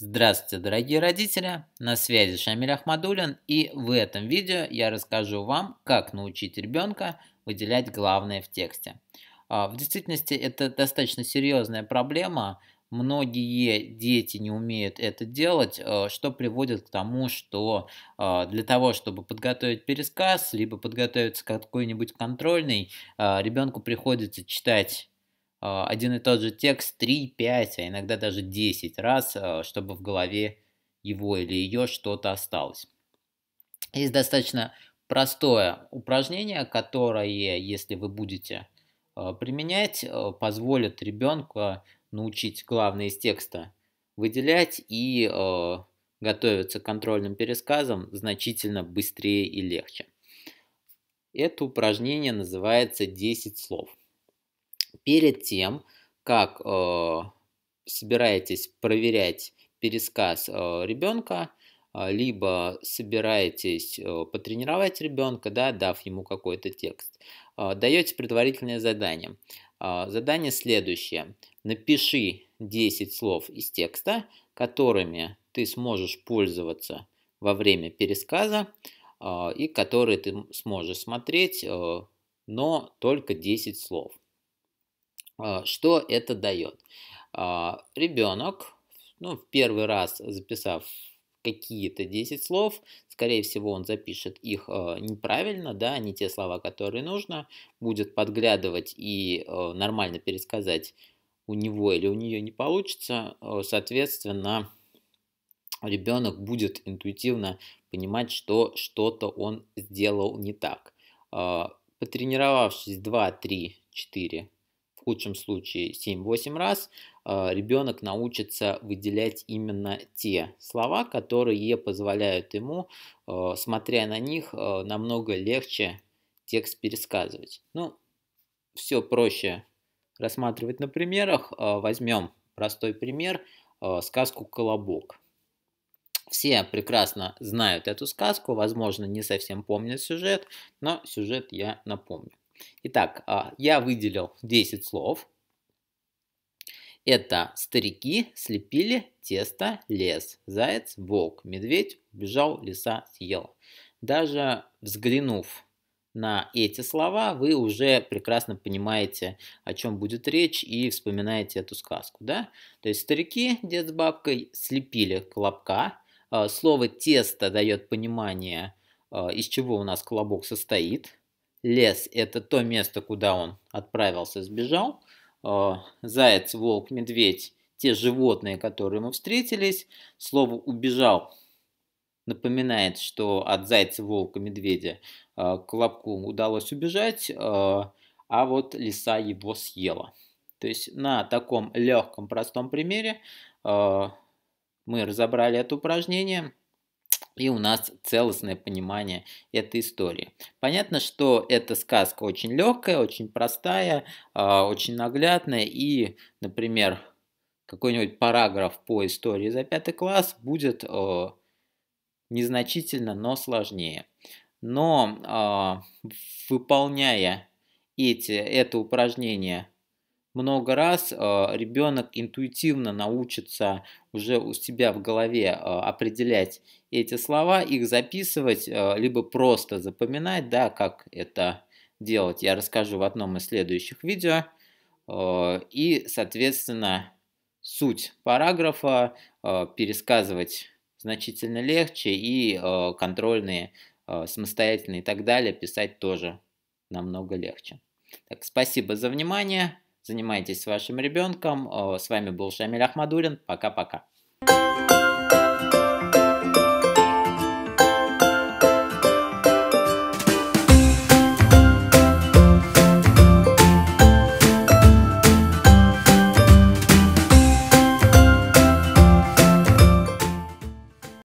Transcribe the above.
Здравствуйте, дорогие родители! На связи Шамиль Ахмадулин и в этом видео я расскажу вам, как научить ребенка выделять главное в тексте. А, в действительности это достаточно серьезная проблема. Многие дети не умеют это делать, а, что приводит к тому, что а, для того, чтобы подготовить пересказ, либо подготовиться к какой-нибудь контрольной, ребенку приходится читать а, один и тот же текст 3, 5, а иногда даже 10 раз, а, чтобы в голове его или ее что-то осталось. Есть достаточно простое упражнение, которое, если вы будете а, применять, позволит ребенку научить главные из текста выделять и готовиться к контрольным пересказам значительно быстрее и легче. Это упражнение называется 10 слов перед тем, как э, собираетесь проверять пересказ э, ребенка, э, либо собираетесь э, потренировать ребенка, да, дав ему какой-то текст, э, даете предварительное задание. Э, задание следующее. Напиши 10 слов из текста, которыми ты сможешь пользоваться во время пересказа э, и которые ты сможешь смотреть, э, но только 10 слов. А, что это дает? А, ребенок, ну, в первый раз записав какие-то 10 слов, скорее всего, он запишет их а, неправильно, да, не те слова, которые нужно, будет подглядывать и нормально пересказать у него или у нее не получится, соответственно, ребенок будет интуитивно понимать, что что-то он сделал не так. Потренировавшись 2, 3, 4 худшем случае 7-8 раз, а, ребенок научится выделять именно те слова, которые позволяют ему, а, смотря на них, а, намного легче текст пересказывать. Ну, все проще рассматривать на примерах. Возьмем простой пример, сказку «Колобок». Все прекрасно знают эту сказку, возможно, не совсем помнят сюжет, но сюжет я напомню. Итак, а, я выделил 10 слов. Это старики слепили тесто, лес, заяц, волк, медведь, убежал, леса съел. Даже взглянув на эти слова, вы уже прекрасно понимаете, о чем будет речь и вспоминаете эту сказку, да? То есть старики, дед с бабкой, слепили колобка. А, слово «тесто» дает понимание, а, из чего у нас колобок состоит. Лес – это то место, куда он отправился, сбежал. Э, заяц, волк, медведь – те животные, которые мы встретились. Слово «убежал» напоминает, что от зайца, волка, медведя э, Колобку удалось убежать, э, а вот лиса его съела. То есть на таком легком, простом примере мы разобрали это упражнение и у нас целостное понимание этой истории. Понятно, что эта сказка очень легкая, очень простая, а, очень наглядная, и, например, какой-нибудь параграф по истории за пятый класс будет а, незначительно, но сложнее. Но а, выполняя эти, это упражнение много раз, а, ребенок интуитивно научится уже у себя в голове а, определять эти слова, их записывать, а, либо просто запоминать, да, как это делать, я расскажу в одном из следующих видео. И, соответственно, суть параграфа пересказывать значительно легче и контрольные, самостоятельные и так далее писать тоже намного легче. Так, спасибо за внимание занимайтесь с вашим ребенком. Э, с вами был Шамиль Ахмадулин. Пока-пока.